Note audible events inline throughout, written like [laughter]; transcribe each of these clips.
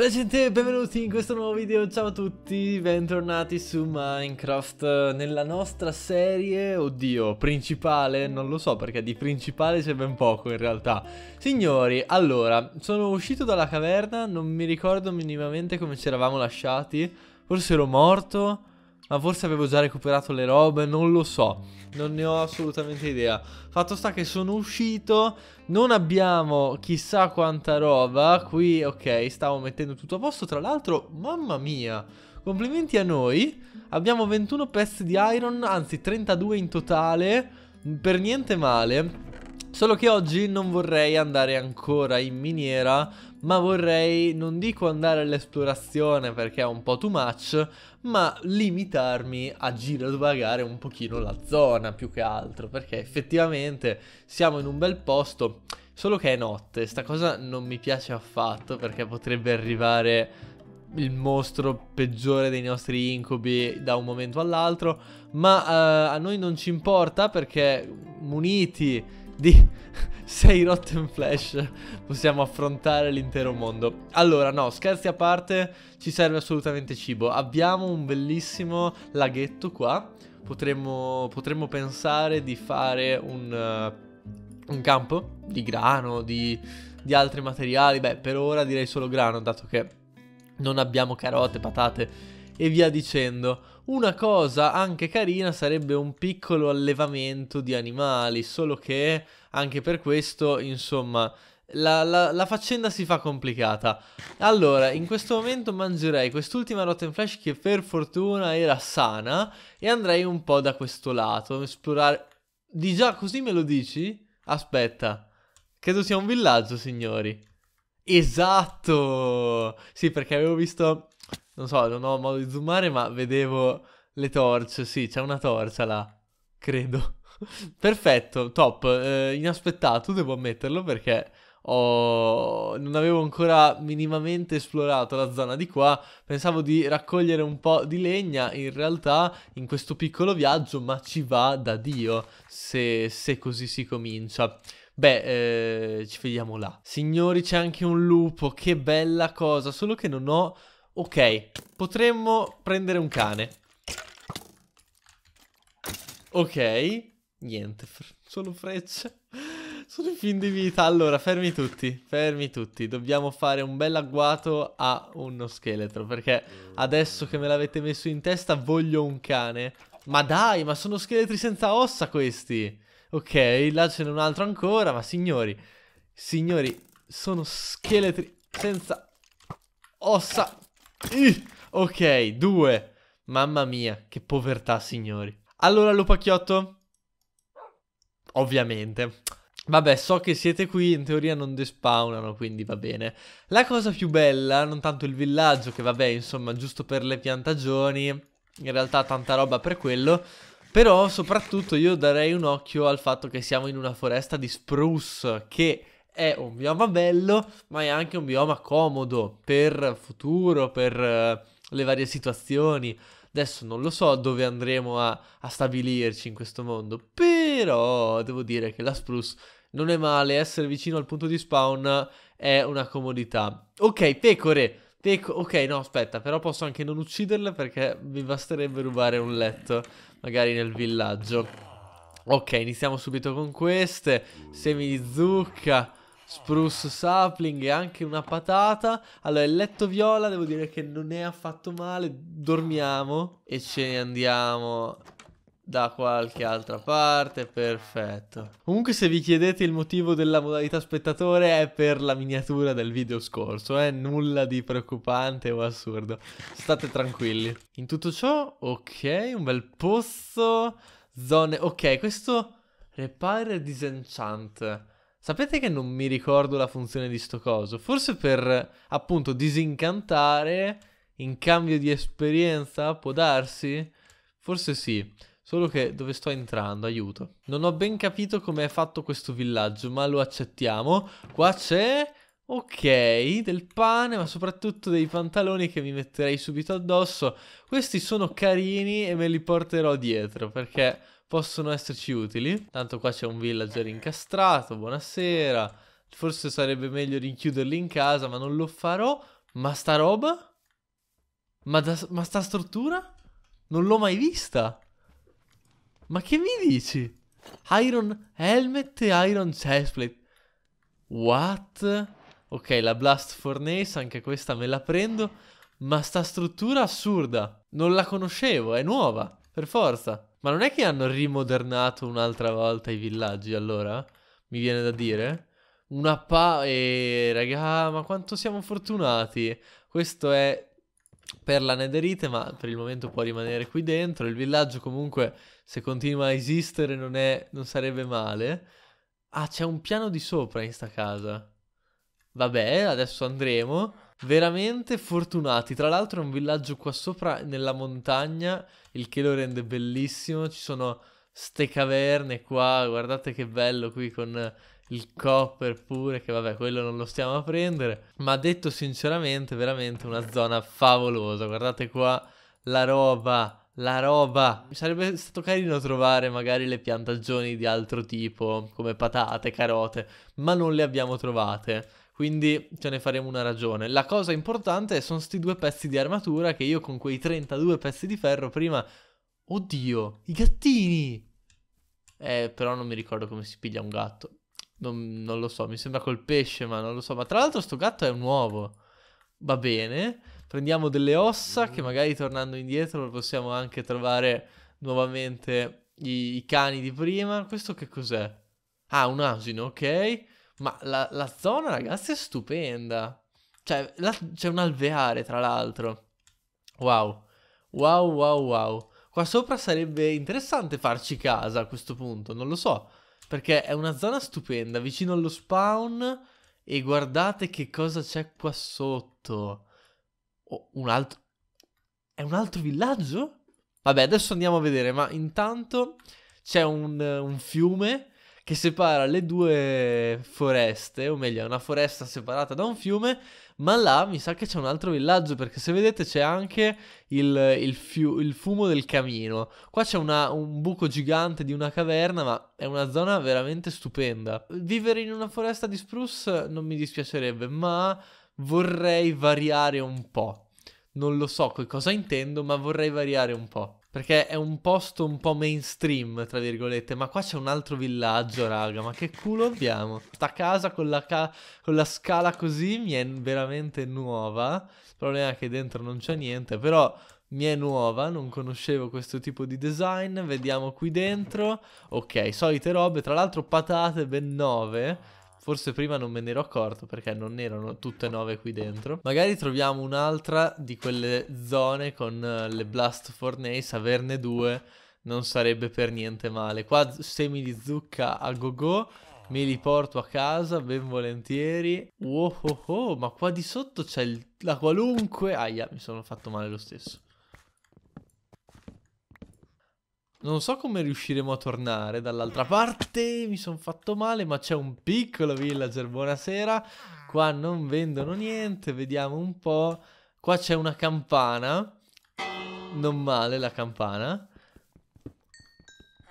Bella gente, benvenuti in questo nuovo video, ciao a tutti, bentornati su Minecraft Nella nostra serie, oddio, principale, non lo so perché di principale c'è ben poco in realtà Signori, allora, sono uscito dalla caverna, non mi ricordo minimamente come ci eravamo lasciati Forse ero morto, ma forse avevo già recuperato le robe, non lo so, non ne ho assolutamente idea. Fatto sta che sono uscito, non abbiamo chissà quanta roba, qui ok, stavo mettendo tutto a posto, tra l'altro, mamma mia, complimenti a noi, abbiamo 21 pezzi di iron, anzi 32 in totale, per niente male. Solo che oggi non vorrei andare ancora in miniera ma vorrei, non dico andare all'esplorazione perché è un po' too much, ma limitarmi a girovagare un pochino la zona più che altro, perché effettivamente siamo in un bel posto, solo che è notte, sta cosa non mi piace affatto perché potrebbe arrivare il mostro peggiore dei nostri incubi da un momento all'altro, ma eh, a noi non ci importa perché muniti di 6 [laughs] Rotten Flash possiamo affrontare l'intero mondo. Allora, no, scherzi a parte, ci serve assolutamente cibo. Abbiamo un bellissimo laghetto qua. Potremmo, potremmo pensare di fare un, uh, un campo di grano, di, di altri materiali. Beh, per ora direi solo grano, dato che non abbiamo carote, patate e via dicendo. Una cosa anche carina sarebbe un piccolo allevamento di animali, solo che anche per questo, insomma, la, la, la, faccenda si fa complicata. Allora, in questo momento mangerei quest'ultima Rotten Flash che per fortuna era sana e andrei un po' da questo lato, esplorare... Di già così me lo dici? Aspetta, credo sia un villaggio, signori. Esatto! Sì, perché avevo visto non so, non ho modo di zoomare, ma vedevo le torce. Sì, c'è una torcia là, credo. [laughs] Perfetto, top, eh, inaspettato, devo ammetterlo, perché ho... non avevo ancora minimamente esplorato la zona di qua. Pensavo di raccogliere un po' di legna, in realtà, in questo piccolo viaggio, ma ci va da Dio, se, se così si comincia. Beh, eh, ci vediamo là. Signori, c'è anche un lupo, che bella cosa, solo che non ho Ok, potremmo prendere un cane. Ok, niente, solo frecce. [laughs] Sono in fin di vita. Allora, fermi tutti, fermi tutti. Dobbiamo fare un bel agguato a uno scheletro, perché adesso che me l'avete messo in testa voglio un cane. Ma dai, ma sono scheletri senza ossa questi. Ok, là ce n'è un altro ancora, ma signori, signori, sono scheletri senza ossa ok, due. Mamma mia, che povertà, signori. Allora, lupacchiotto? Ovviamente. Vabbè, so che siete qui, in teoria non despawnano, quindi va bene. La cosa più bella, non tanto il villaggio, che vabbè, insomma, giusto per le piantagioni, in realtà tanta roba per quello, però soprattutto io darei un occhio al fatto che siamo in una foresta di spruce, che è un bioma bello, ma è anche un bioma comodo per futuro, per eh, le varie situazioni. Adesso non lo so dove andremo a, a, stabilirci in questo mondo, però devo dire che la spruce non è male, essere vicino al punto di spawn è una comodità. Ok, pecore, peco- ok no aspetta, però posso anche non ucciderle perché mi basterebbe rubare un letto, magari nel villaggio. Ok, iniziamo subito con queste, semi di zucca, Spruce sapling e anche una patata. Allora, il letto viola, devo dire che non è affatto male. Dormiamo e ce ne andiamo da qualche altra parte, perfetto. Comunque se vi chiedete il motivo della modalità spettatore è per la miniatura del video scorso, eh? nulla di preoccupante o assurdo, state tranquilli. In tutto ciò, ok, un bel pozzo, zone, ok, questo Repair Disenchant, Sapete che non mi ricordo la funzione di sto coso? Forse per appunto disincantare in cambio di esperienza, può darsi? Forse sì. Solo che dove sto entrando, aiuto. Non ho ben capito come è fatto questo villaggio, ma lo accettiamo. Qua c'è Ok, del pane, ma soprattutto dei pantaloni che mi metterei subito addosso. Questi sono carini e me li porterò dietro perché possono esserci utili. Tanto qua c'è un villager incastrato, buonasera. Forse sarebbe meglio rinchiuderli in casa, ma non lo farò. Ma sta roba? Ma, da, ma sta struttura? Non l'ho mai vista. Ma che mi dici? Iron helmet e iron chestplate. What? Ok, la blast furnace, anche questa me la prendo. Ma sta struttura assurda. Non la conoscevo, è nuova, per forza. Ma non è che hanno rimodernato un'altra volta i villaggi allora? Mi viene da dire? Una pa... E raga, ah, ma quanto siamo fortunati. Questo è per la nederite, ma per il momento può rimanere qui dentro. Il villaggio comunque, se continua a esistere, non, è... non sarebbe male. Ah, c'è un piano di sopra in sta casa. Vabbè, adesso andremo veramente fortunati. Tra l'altro è un villaggio qua sopra nella montagna, il che lo rende bellissimo. Ci sono ste caverne qua, guardate che bello qui con il copper pure, che vabbè quello non lo stiamo a prendere. Ma detto sinceramente, veramente una zona favolosa. Guardate qua la roba. La roba! Sarebbe stato carino trovare magari le piantagioni di altro tipo, come patate, carote, ma non le abbiamo trovate. Quindi ce ne faremo una ragione. La cosa importante sono questi due pezzi di armatura che io con quei 32 pezzi di ferro prima... Oddio, i gattini! Eh, però non mi ricordo come si piglia un gatto. Non, non, lo so, mi sembra col pesce, ma non lo so. Ma tra l'altro sto gatto è un uovo. Va bene. Prendiamo delle ossa che magari tornando indietro possiamo anche trovare nuovamente i, i cani di prima. Questo che cos'è? Ah, un asino, ok. Ma la, la zona, ragazzi, è stupenda. Cioè, la, c'è un alveare, tra l'altro. Wow. Wow, wow, wow. Qua sopra sarebbe interessante farci casa a questo punto, non lo so. Perché è una zona stupenda, vicino allo spawn. E guardate che cosa c'è qua sotto. Oh, un altro... È un altro villaggio? Vabbè, adesso andiamo a vedere, ma intanto c'è un, un fiume che separa le due foreste, o meglio, una foresta separata da un fiume, ma là mi sa che c'è un altro villaggio, perché se vedete c'è anche il, il, fiu- il fumo del camino. Qua c'è una, un buco gigante di una caverna, ma è una zona veramente stupenda. Vivere in una foresta di spruce non mi dispiacerebbe, ma vorrei variare un po'. Non lo so che cosa intendo, ma vorrei variare un po'. Perché è un posto un po' mainstream, tra virgolette, ma qua c'è un altro villaggio, raga, ma che culo abbiamo? Sta casa con la, ca- con la scala così mi è veramente nuova, il problema è che dentro non c'è niente, però mi è nuova, non conoscevo questo tipo di design, vediamo qui dentro, ok, solite robe, tra l'altro patate ben nove. Forse prima non me ne ero accorto perché non erano tutte nove qui dentro. Magari troviamo un'altra di quelle zone con eh, le Blast Fornace, averne due non sarebbe per niente male. Qua semi di zucca a go go, me li porto a casa ben volentieri. Wow, oh, oh, oh ma qua di sotto c'è la qualunque... Aia, mi sono fatto male lo stesso. Non so come riusciremo a tornare dall'altra parte, mi sono fatto male, ma c'è un piccolo villager, buonasera. Qua non vendono niente, vediamo un po'. Qua c'è una campana, non male la campana.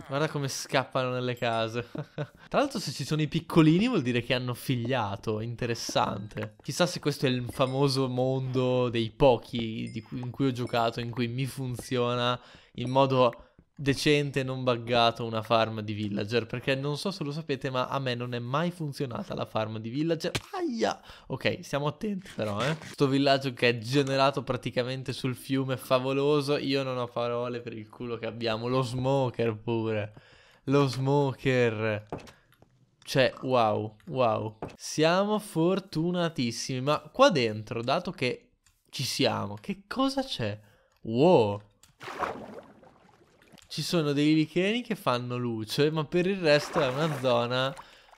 Guarda come scappano nelle case. [laughs] Tra l'altro se ci sono i piccolini vuol dire che hanno figliato, interessante. Chissà se questo è il famoso mondo dei pochi cui, in cui ho giocato, in cui mi funziona in modo decente, non buggato una farm di villager, perché non so se lo sapete, ma a me non è mai funzionata la farm di villager. Aia! Ok, siamo attenti però, eh. Sto villaggio che è generato praticamente sul fiume, favoloso. Io non ho parole per il culo che abbiamo. Lo smoker pure. Lo smoker. Cioè, wow, wow. Siamo fortunatissimi, ma qua dentro, dato che ci siamo, che cosa c'è? Wow! ci sono dei licheni che fanno luce, ma per il resto è una zona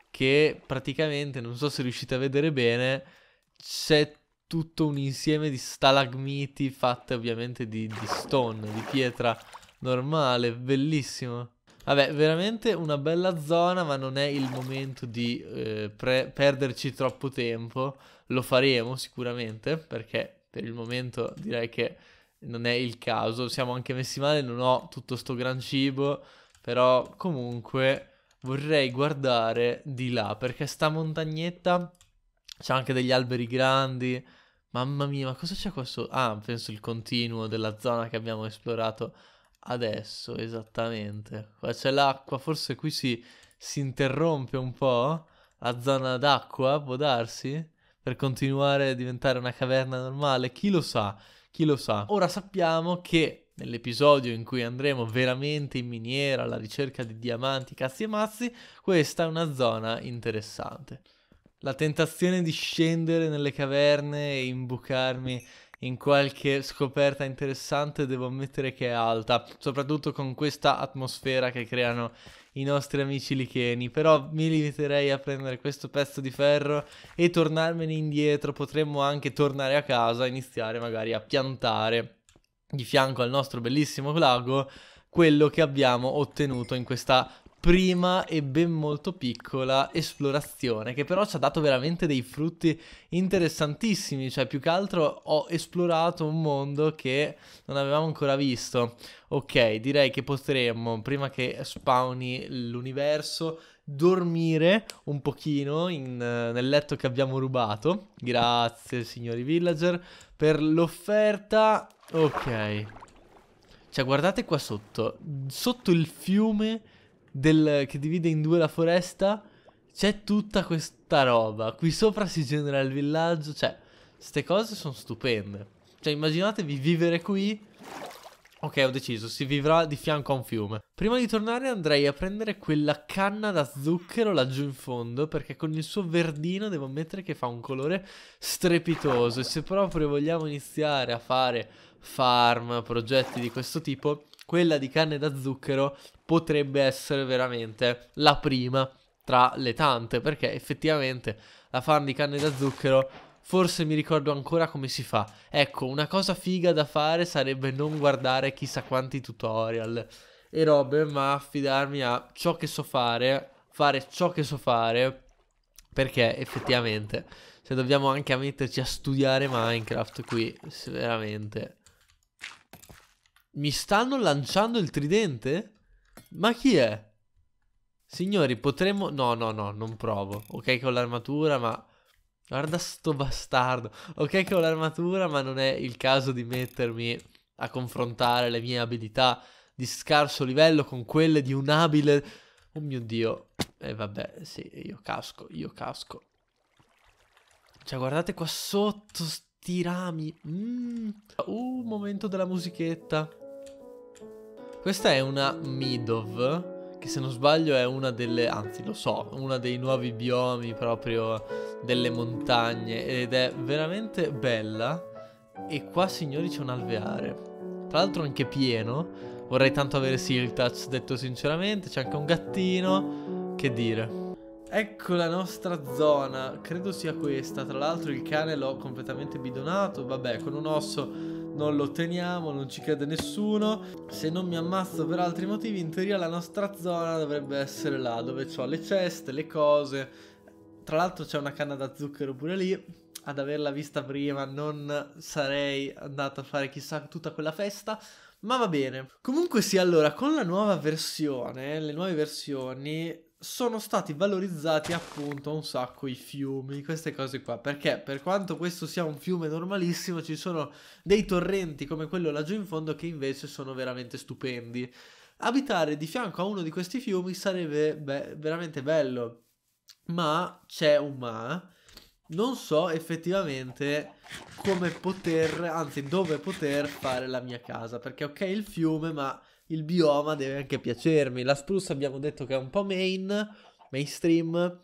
che praticamente, non so se riuscite a vedere bene, c'è tutto un insieme di stalagmiti fatte ovviamente di, di stone, di pietra normale, bellissimo. Vabbè, veramente una bella zona, ma non è il momento di eh, perderci troppo tempo. Lo faremo sicuramente, perché per il momento direi che non è il caso, siamo anche messi male, non ho tutto sto gran cibo, però comunque vorrei guardare di là perché sta montagnetta c'è anche degli alberi grandi. Mamma mia, ma cosa c'è qua sotto? Ah, penso il continuo della zona che abbiamo esplorato adesso, esattamente. Qua c'è l'acqua, forse qui si, si interrompe un po' la zona d'acqua, può darsi? Per continuare a diventare una caverna normale, chi lo sa? chi lo sa. Ora sappiamo che nell'episodio in cui andremo veramente in miniera alla ricerca di diamanti, cazzi e mazzi, questa è una zona interessante. La tentazione di scendere nelle caverne e imbucarmi in qualche scoperta interessante, devo ammettere che è alta, soprattutto con questa atmosfera che creano i nostri amici licheni, però mi limiterei a prendere questo pezzo di ferro e tornarmene indietro, potremmo anche tornare a casa, iniziare magari a piantare di fianco al nostro bellissimo lago quello che abbiamo ottenuto in questa prima e ben molto piccola esplorazione che però ci ha dato veramente dei frutti interessantissimi, cioè più che altro ho esplorato un mondo che non avevamo ancora visto. Ok, direi che potremmo, prima che spawni l'universo, dormire un pochino in, nel letto che abbiamo rubato. Grazie signori villager per l'offerta. Ok. Cioè guardate qua sotto, sotto il fiume del, che divide in due la foresta, c'è tutta questa roba. Qui sopra si genera il villaggio, cioè, queste cose sono stupende. Cioè, immaginatevi vivere qui. Ok, ho deciso, si vivrà di fianco a un fiume. Prima di tornare andrei a prendere quella canna da zucchero laggiù in fondo, perché con il suo verdino devo ammettere che fa un colore strepitoso. E se proprio vogliamo iniziare a fare farm, progetti di questo tipo, quella di canne da zucchero potrebbe essere veramente la prima tra le tante, perché effettivamente la fan di canne da zucchero forse mi ricordo ancora come si fa. Ecco, una cosa figa da fare sarebbe non guardare chissà quanti tutorial e robe, ma affidarmi a ciò che so fare, fare ciò che so fare, perché effettivamente se dobbiamo anche metterci a studiare Minecraft qui, veramente mi stanno lanciando il tridente? Ma chi è? Signori, potremmo... No, no, no, non provo. Ok con l'armatura, ma... Guarda sto bastardo. Ok con l'armatura, ma non è il caso di mettermi a confrontare le mie abilità di scarso livello con quelle di un abile... Oh mio Dio. E eh, vabbè, sì, io casco, io casco. Cioè, guardate qua sotto sti Mm. Uh, momento della musichetta. Questa è una Midov, che se non sbaglio è una delle, anzi lo so, una dei nuovi biomi proprio delle montagne ed è veramente bella. E qua signori c'è un alveare. Tra l'altro anche pieno. Vorrei tanto avere Siltouch, detto sinceramente. C'è anche un gattino. Che dire. Ecco la nostra zona, credo sia questa, tra l'altro il cane l'ho completamente bidonato, vabbè con un osso non lo otteniamo, non ci crede nessuno. Se non mi ammazzo per altri motivi, in teoria la nostra zona dovrebbe essere là, dove ho le ceste, le cose. Tra l'altro c'è una canna da zucchero pure lì. Ad averla vista prima non sarei andato a fare chissà tutta quella festa. Ma va bene. Comunque sì, allora, con la nuova versione, le nuove versioni sono stati valorizzati appunto un sacco i fiumi, queste cose qua, perché per quanto questo sia un fiume normalissimo ci sono dei torrenti come quello laggiù in fondo che invece sono veramente stupendi. Abitare di fianco a uno di questi fiumi sarebbe be veramente bello, ma c'è un ma, non so effettivamente come poter, anzi dove poter fare la mia casa, perché ok il fiume ma il bioma deve anche piacermi. La spruce abbiamo detto che è un po' main, mainstream.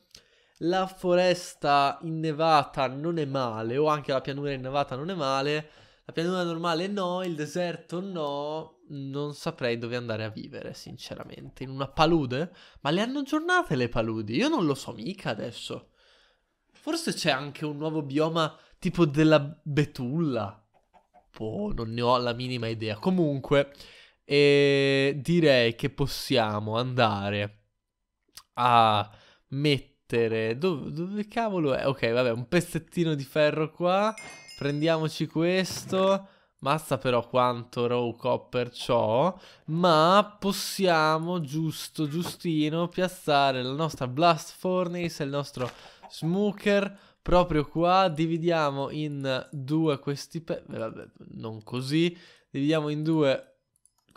La foresta innevata non è male, o anche la pianura innevata non è male. La pianura normale no, il deserto no, non saprei dove andare a vivere, sinceramente. In una palude? Ma le hanno aggiornate le paludi? Io non lo so mica adesso. Forse c'è anche un nuovo bioma tipo della betulla. Boh, non ne ho la minima idea. Comunque, e direi che possiamo andare a mettere... Dove, dove cavolo è? Ok, vabbè, un pezzettino di ferro qua. Prendiamoci questo. Mazza però quanto row copper ciò ma possiamo giusto, giustino, piazzare la nostra blast furnace e il nostro smoker proprio qua. Dividiamo in due questi pezzi, vabbè, non così, dividiamo in due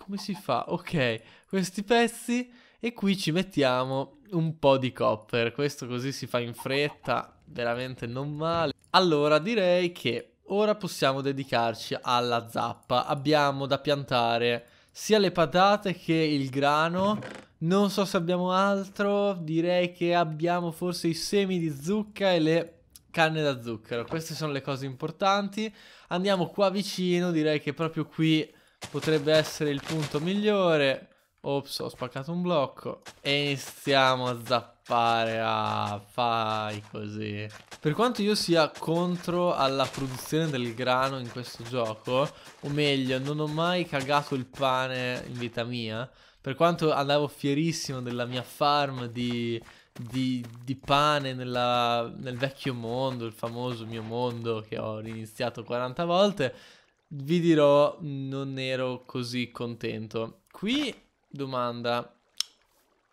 come si fa? Ok, questi pezzi e qui ci mettiamo un po' di copper. Questo così si fa in fretta, veramente non male. Allora direi che ora possiamo dedicarci alla zappa. Abbiamo da piantare sia le patate che il grano. Non so se abbiamo altro, direi che abbiamo forse i semi di zucca e le canne da zucchero. Queste sono le cose importanti. Andiamo qua vicino, direi che proprio qui potrebbe essere il punto migliore. Ops, ho spaccato un blocco. E iniziamo a zappare. Ah, fai così. Per quanto io sia contro alla produzione del grano in questo gioco, o meglio, non ho mai cagato il pane in vita mia. Per quanto andavo fierissimo della mia farm di, di, di pane nella, nel vecchio mondo, il famoso mio mondo che ho riniziato 40 volte vi dirò, non ero così contento. Qui, domanda,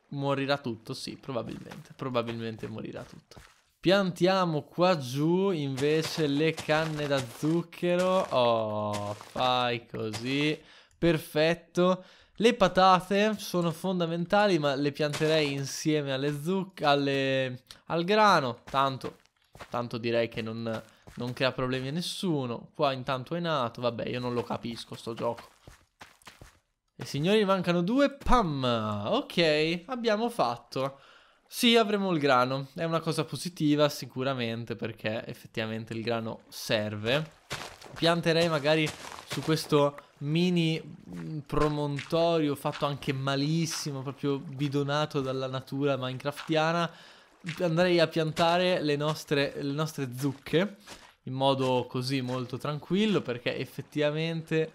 morirà tutto? Sì, probabilmente, probabilmente morirà tutto. Piantiamo qua giù invece le canne da zucchero. Oh, fai così. Perfetto. Le patate sono fondamentali, ma le pianterei insieme alle zucche, alle... al grano. Tanto Tanto direi che non, non crea problemi a nessuno. Qua intanto è nato. Vabbè, io non lo capisco sto gioco. E signori, mancano due. Pam! Ok, abbiamo fatto. Sì, avremo il grano. È una cosa positiva sicuramente perché effettivamente il grano serve. Pianterei magari su questo mini mm, promontorio fatto anche malissimo, proprio bidonato dalla natura minecraftiana andrei a piantare le nostre, le nostre zucche in modo così molto tranquillo perché effettivamente,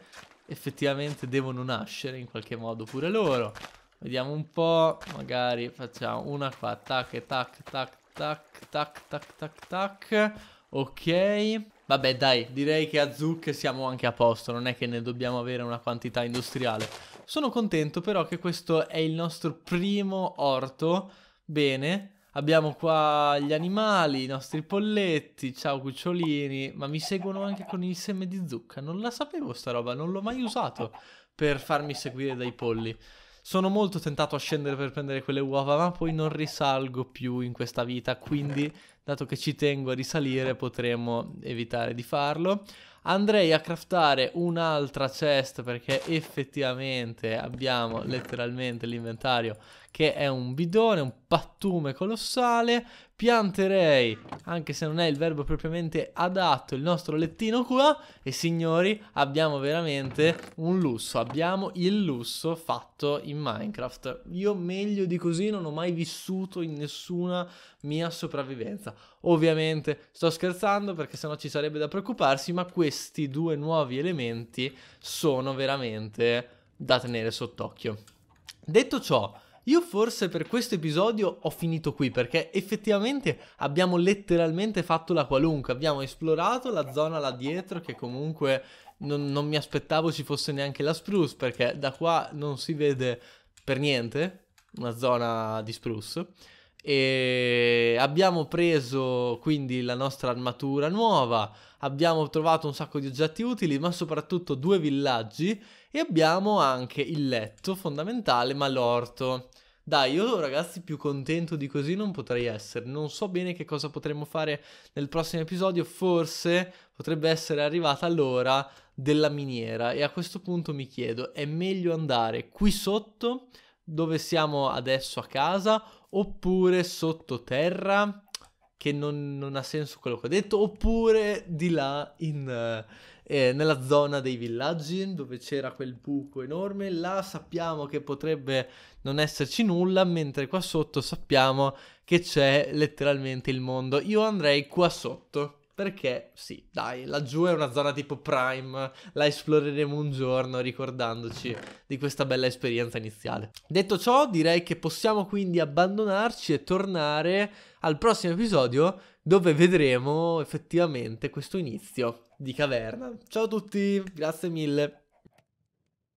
effettivamente devono nascere in qualche modo pure loro. Vediamo un po', magari facciamo una qua, tac, tac, tac, tac, tac, tac, tac, tac. Ok. Vabbè dai, direi che a zucche siamo anche a posto, non è che ne dobbiamo avere una quantità industriale. Sono contento però che questo è il nostro primo orto. Bene, Abbiamo qua gli animali, i nostri polletti, ciao cucciolini, ma mi seguono anche con il seme di zucca. Non la sapevo sta roba, non l'ho mai usato per farmi seguire dai polli. Sono molto tentato a scendere per prendere quelle uova, ma poi non risalgo più in questa vita, quindi dato che ci tengo a risalire potremmo evitare di farlo. Andrei a craftare un'altra chest perché effettivamente abbiamo letteralmente l'inventario che è un bidone, un pattume colossale pianterei, anche se non è il verbo propriamente adatto, il nostro lettino qua. E signori, abbiamo veramente un lusso, abbiamo il lusso fatto in Minecraft. Io meglio di così non ho mai vissuto in nessuna mia sopravvivenza. Ovviamente sto scherzando perché sennò ci sarebbe da preoccuparsi, ma questi due nuovi elementi sono veramente da tenere sott'occhio. Detto ciò, io forse per questo episodio ho finito qui perché effettivamente abbiamo letteralmente fatto la qualunque, abbiamo esplorato la zona là dietro che comunque non, non mi aspettavo ci fosse neanche la spruce perché da qua non si vede per niente una zona di spruce e abbiamo preso quindi la nostra armatura nuova, abbiamo trovato un sacco di oggetti utili, ma soprattutto due villaggi e abbiamo anche il letto fondamentale, ma l'orto. Dai, io ragazzi più contento di così non potrei essere. Non so bene che cosa potremmo fare nel prossimo episodio, forse potrebbe essere arrivata l'ora della miniera e a questo punto mi chiedo, è meglio andare qui sotto dove siamo adesso a casa oppure sottoterra che non, non, ha senso quello che ho detto, oppure di là in, eh, eh, nella zona dei villaggi dove c'era quel buco enorme, là sappiamo che potrebbe non esserci nulla, mentre qua sotto sappiamo che c'è letteralmente il mondo. Io andrei qua sotto. Perché sì, dai, laggiù è una zona tipo prime, la esploreremo un giorno ricordandoci di questa bella esperienza iniziale. Detto ciò, direi che possiamo quindi abbandonarci e tornare al prossimo episodio dove vedremo effettivamente questo inizio di caverna. Ciao a tutti, grazie mille.